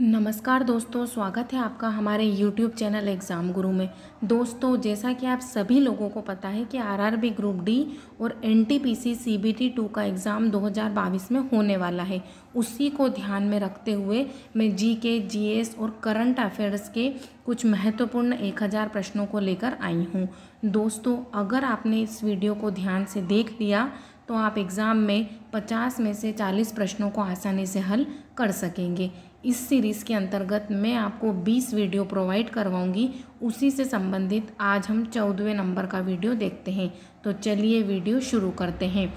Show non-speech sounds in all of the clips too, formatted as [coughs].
नमस्कार दोस्तों स्वागत है आपका हमारे यूट्यूब चैनल एग्ज़ाम गुरु में दोस्तों जैसा कि आप सभी लोगों को पता है कि आरआरबी ग्रुप डी और एनटीपीसी सीबीटी टू का एग्ज़ाम 2022 में होने वाला है उसी को ध्यान में रखते हुए मैं जी के जी एस और करंट अफेयर्स के कुछ महत्वपूर्ण 1000 प्रश्नों को लेकर आई हूँ दोस्तों अगर आपने इस वीडियो को ध्यान से देख लिया तो आप एग्ज़ाम में 50 में से 40 प्रश्नों को आसानी से हल कर सकेंगे इस सीरीज़ के अंतर्गत मैं आपको 20 वीडियो प्रोवाइड करवाऊंगी उसी से संबंधित आज हम चौदहवें नंबर का वीडियो देखते हैं तो चलिए वीडियो शुरू करते हैं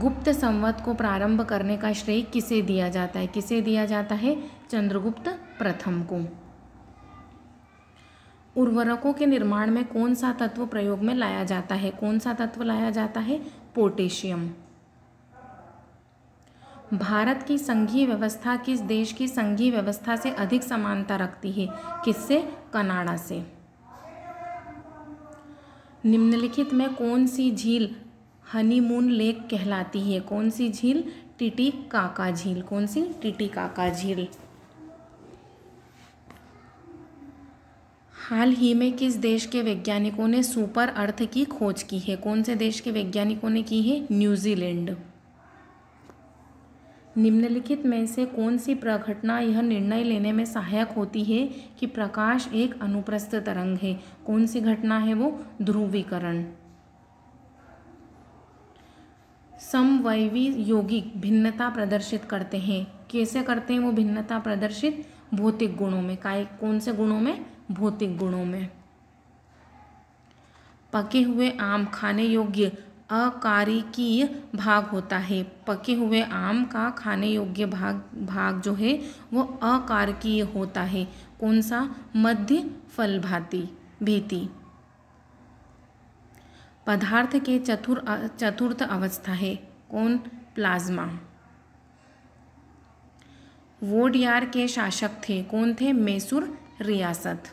गुप्त संवत को प्रारंभ करने का श्रेय किसे दिया जाता है किसे दिया जाता है चंद्रगुप्त प्रथम को उर्वरकों के निर्माण में कौन सा तत्व प्रयोग में लाया जाता है कौन सा तत्व लाया जाता है पोटेशियम भारत की संघीय व्यवस्था किस देश की संघीय व्यवस्था से अधिक समानता रखती है किससे कनाडा से निम्नलिखित में कौन सी झील हनीमून लेक कहलाती है कौन सी झील टिटी काका झील कौन सी टिटी काका झील हाल ही में किस देश के वैज्ञानिकों ने सुपर अर्थ की खोज की है कौन से देश के वैज्ञानिकों ने की है न्यूजीलैंड निम्नलिखित में से कौन सी प्रघटना यह निर्णय लेने में सहायक होती है कि प्रकाश एक अनुप्रस्थ तरंग है कौन सी घटना है वो ध्रुवीकरण समवयवी यौगिक भिन्नता प्रदर्शित करते हैं कैसे करते हैं वो भिन्नता प्रदर्शित भौतिक गुणों में काय कौन से गुणों में भौतिक गुणों में पके हुए आम खाने योग्य अकारिकीय भाग होता है पके हुए आम का खाने योग्य भाग भाग जो है वो की होता है कौन सा मध्य फल भाती भीति पदार्थ के चतुर चतुर्थ अवस्था है कौन प्लाज्मा वोडियार के शासक थे कौन थे मैसूर रियासत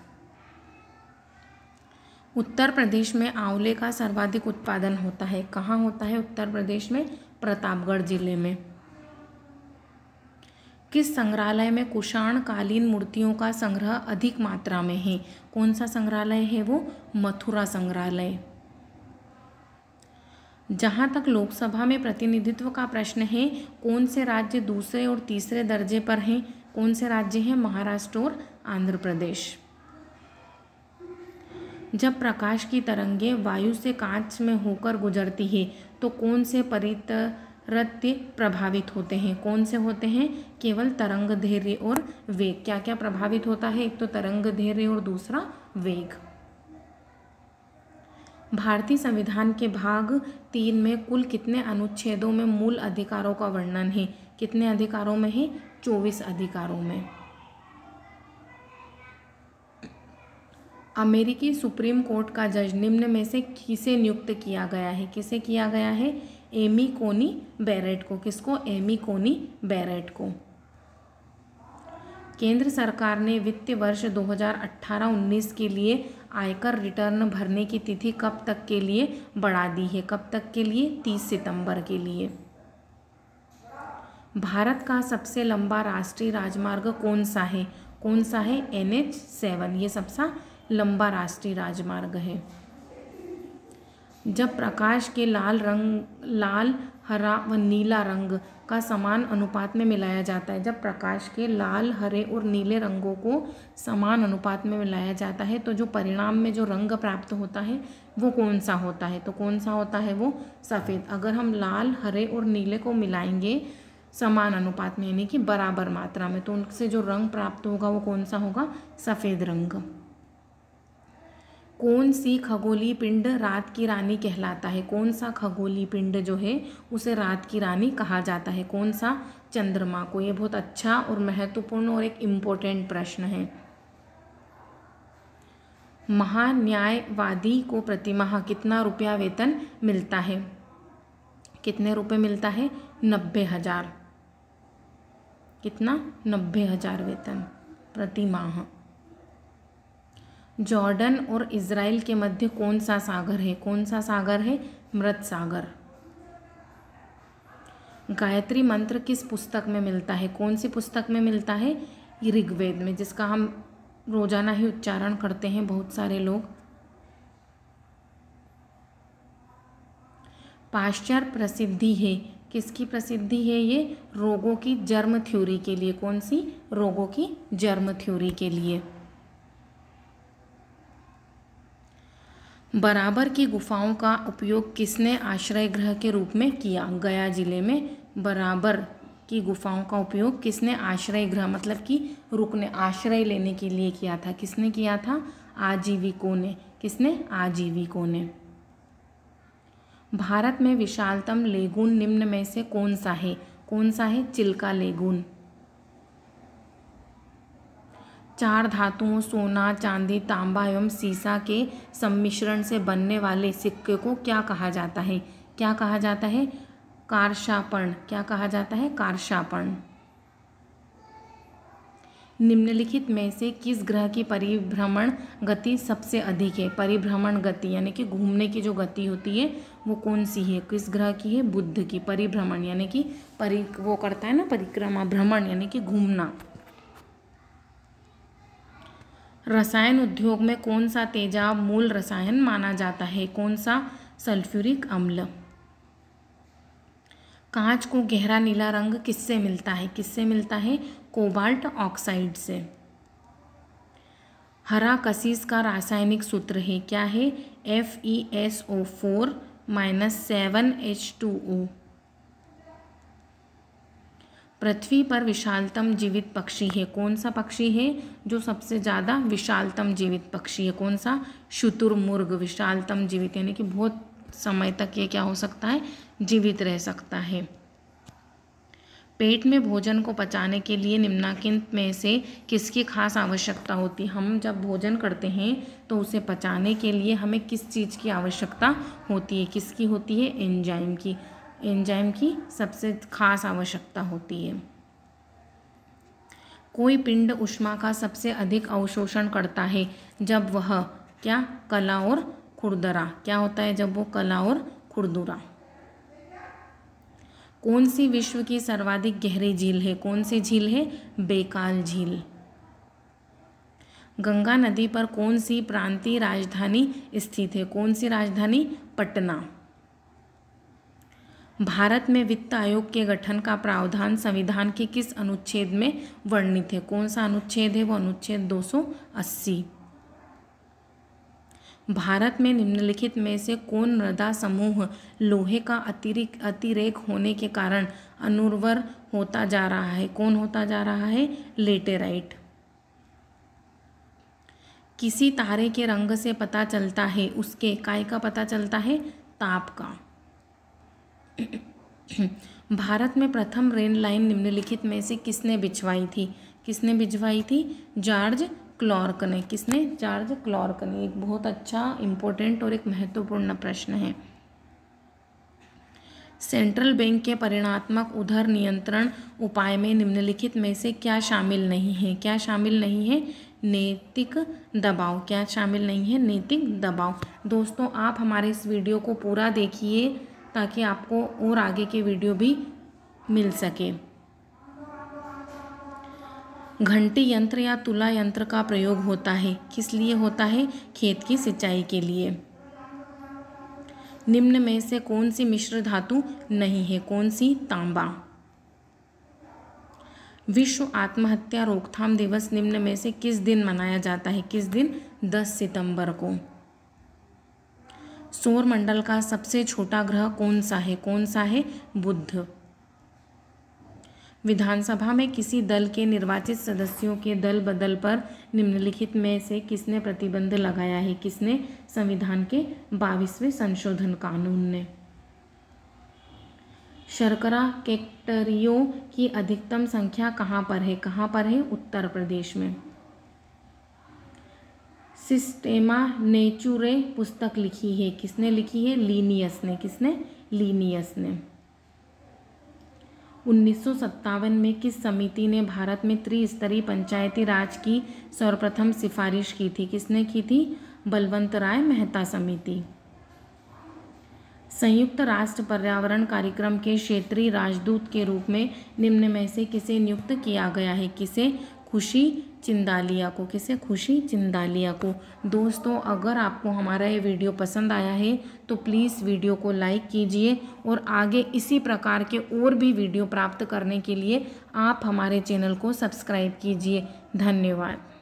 उत्तर प्रदेश में आंवले का सर्वाधिक उत्पादन होता है कहाँ होता है उत्तर प्रदेश में प्रतापगढ़ जिले में किस संग्रहालय में कुषाण कालीन मूर्तियों का संग्रह अधिक मात्रा में है कौन सा संग्रहालय है वो मथुरा संग्रहालय जहाँ तक लोकसभा में प्रतिनिधित्व का प्रश्न है कौन से राज्य दूसरे और तीसरे दर्जे पर हैं कौन से राज्य हैं महाराष्ट्र और आंध्र प्रदेश जब प्रकाश की तरंगे वायु से कांच में होकर गुजरती है तो कौन से परितरत्य प्रभावित होते हैं कौन से होते हैं केवल तरंग धैर्य और वेग क्या क्या प्रभावित होता है एक तो तरंग धैर्य और दूसरा वेग भारतीय संविधान के भाग तीन में कुल कितने अनुच्छेदों में मूल अधिकारों का वर्णन है कितने अधिकारों में है चौबीस अधिकारों में अमेरिकी सुप्रीम कोर्ट का जज निम्न में से किसे नियुक्त किया गया है किसे किया गया है एमी कोनी बैरेट को किसको एमी कोनी बैरेट को केंद्र सरकार ने वित्त वर्ष 2018-19 के लिए आयकर रिटर्न भरने की तिथि कब तक के लिए बढ़ा दी है कब तक के लिए 30 सितंबर के लिए भारत का सबसे लंबा राष्ट्रीय राजमार्ग कौन सा है कौन सा है एन एच सेवन ये सबसा लंबा राष्ट्रीय राजमार्ग है जब प्रकाश के लाल रंग लाल हरा व नीला रंग का समान अनुपात में मिलाया जाता है जब प्रकाश के लाल हरे और नीले रंगों को समान अनुपात में मिलाया जाता है तो जो परिणाम में जो रंग प्राप्त होता है वो कौन सा होता है तो कौन सा होता है वो सफ़ेद अगर हम लाल हरे और नीले को मिलाएंगे समान अनुपात में यानी कि बराबर मात्रा में तो उनसे जो रंग प्राप्त होगा वो कौन सा होगा सफ़ेद रंग कौन सी खगोली पिंड रात की रानी कहलाता है कौन सा खगोली पिंड जो है उसे रात की रानी कहा जाता है कौन सा चंद्रमा को ये बहुत अच्छा और महत्वपूर्ण और एक इम्पोर्टेंट प्रश्न है महान्यायवादी को प्रतिमाह कितना रुपया वेतन मिलता है कितने रुपए मिलता है नब्बे हज़ार कितना नब्बे हज़ार वेतन प्रतिमाह जॉर्डन और इसराइल के मध्य कौन सा सागर है कौन सा सागर है मृत सागर गायत्री मंत्र किस पुस्तक में मिलता है कौन सी पुस्तक में मिलता है ऋग्वेद में जिसका हम रोजाना ही उच्चारण करते हैं बहुत सारे लोग पाश्चर प्रसिद्धि है किसकी प्रसिद्धि है ये रोगों की जर्म थ्योरी के लिए कौन सी रोगों की जर्म थ्योरी के लिए बराबर की गुफाओं का उपयोग किसने आश्रय गृह के रूप में किया गया जिले में बराबर की गुफाओं का उपयोग किसने आश्रय गृह मतलब कि रुकने आश्रय लेने के लिए किया था किसने किया था आजीविकों ने किसने आजीविकों ने भारत में विशालतम लेगुन निम्न में से कौन सा है कौन सा है चिल्का लेगुन चार धातुओं सोना चांदी तांबा एवं सीसा के सम्मिश्रण से बनने वाले सिक्के को क्या कहा जाता है क्या कहा जाता है कारशापण क्या कहा जाता है कारशापण निम्नलिखित में से किस ग्रह की परिभ्रमण गति सबसे अधिक है परिभ्रमण गति यानी कि घूमने की जो गति होती है वो कौन सी है किस ग्रह की है बुद्ध की परिभ्रमण यानी कि परि वो करता है ना परिक्रमा भ्रमण यानी कि घूमना रसायन उद्योग में कौन सा तेजाब मूल रसायन माना जाता है कौन सा सल्फ्यूरिक अम्ल कांच को गहरा नीला रंग किससे मिलता है किससे मिलता है कोबाल्ट ऑक्साइड से हरा कसीस का रासायनिक सूत्र है क्या है F E S O four minus seven H two O पृथ्वी पर विशालतम जीवित पक्षी है कौन सा पक्षी है जो सबसे ज़्यादा विशालतम जीवित पक्षी है कौन सा शुतुरमुर्ग विशालतम जीवित यानी कि बहुत समय तक ये क्या हो सकता है जीवित रह सकता है पेट में भोजन को पचाने के लिए निम्नाकिन में से किसकी खास आवश्यकता होती है हम जब भोजन करते हैं तो उसे पचाने के लिए हमें किस चीज़ की आवश्यकता होती है किसकी होती है एंजाइम की एंजाइम की सबसे खास आवश्यकता होती है कोई पिंड उष्मा का सबसे अधिक अवशोषण करता है जब वह क्या कला और खुरदरा क्या होता है जब वो कला और खुरदुरा कौन सी विश्व की सर्वाधिक गहरी झील है कौन सी झील है बेकाल झील गंगा नदी पर कौन सी प्रांतीय राजधानी स्थित है कौन सी राजधानी पटना भारत में वित्त आयोग के गठन का प्रावधान संविधान के किस अनुच्छेद में वर्णित है कौन सा अनुच्छेद है वो अनुच्छेद 280 भारत में निम्नलिखित में से कौन मृदा समूह लोहे का अतिरिक्त अतिरेक होने के कारण अनुर्वर होता जा रहा है कौन होता जा रहा है लेटेराइट किसी तारे के रंग से पता चलता है उसके काय का पता चलता है ताप का [coughs] भारत में प्रथम रेल लाइन निम्नलिखित में से किसने बिछवाई थी किसने बिछवाई थी जॉर्ज क्लॉर्क ने किसने जॉर्ज क्लॉर्क ने एक बहुत अच्छा इम्पोर्टेंट और एक महत्वपूर्ण प्रश्न है सेंट्रल बैंक के परिणात्मक उधर नियंत्रण उपाय में निम्नलिखित में से क्या शामिल नहीं है क्या शामिल नहीं है नैतिक दबाव क्या शामिल नहीं है नैतिक दबाव दोस्तों आप हमारे इस वीडियो को पूरा देखिए ताकि आपको और आगे के वीडियो भी मिल सके घंटी यंत्र या तुला यंत्र का प्रयोग होता है किस लिए होता है खेत की सिंचाई के लिए निम्न में से कौन सी मिश्र धातु नहीं है कौन सी तांबा विश्व आत्महत्या रोकथाम दिवस निम्न में से किस दिन मनाया जाता है किस दिन 10 सितंबर को सौरमंडल का सबसे छोटा ग्रह कौन सा है कौन सा है बुध विधानसभा में किसी दल के निर्वाचित सदस्यों के दल बदल पर निम्नलिखित में से किसने प्रतिबंध लगाया है किसने संविधान के बाईसवें संशोधन कानून ने शर्करा कैक्टरियों की अधिकतम संख्या कहाँ पर है कहाँ पर है उत्तर प्रदेश में सिस्टेमा नेचुरे पुस्तक लिखी है किसने लिखी है लीनियस ने किसने लीनियस ने उन्नीस में किस समिति ने भारत में त्रिस्तरीय पंचायती राज की सर्वप्रथम सिफारिश की थी किसने की थी बलवंत राय मेहता समिति संयुक्त राष्ट्र पर्यावरण कार्यक्रम के क्षेत्रीय राजदूत के रूप में निम्न में से किसे नियुक्त किया गया है किसे खुशी चिंदालिया को किसे खुशी चिंदालिया को दोस्तों अगर आपको हमारा ये वीडियो पसंद आया है तो प्लीज़ वीडियो को लाइक कीजिए और आगे इसी प्रकार के और भी वीडियो प्राप्त करने के लिए आप हमारे चैनल को सब्सक्राइब कीजिए धन्यवाद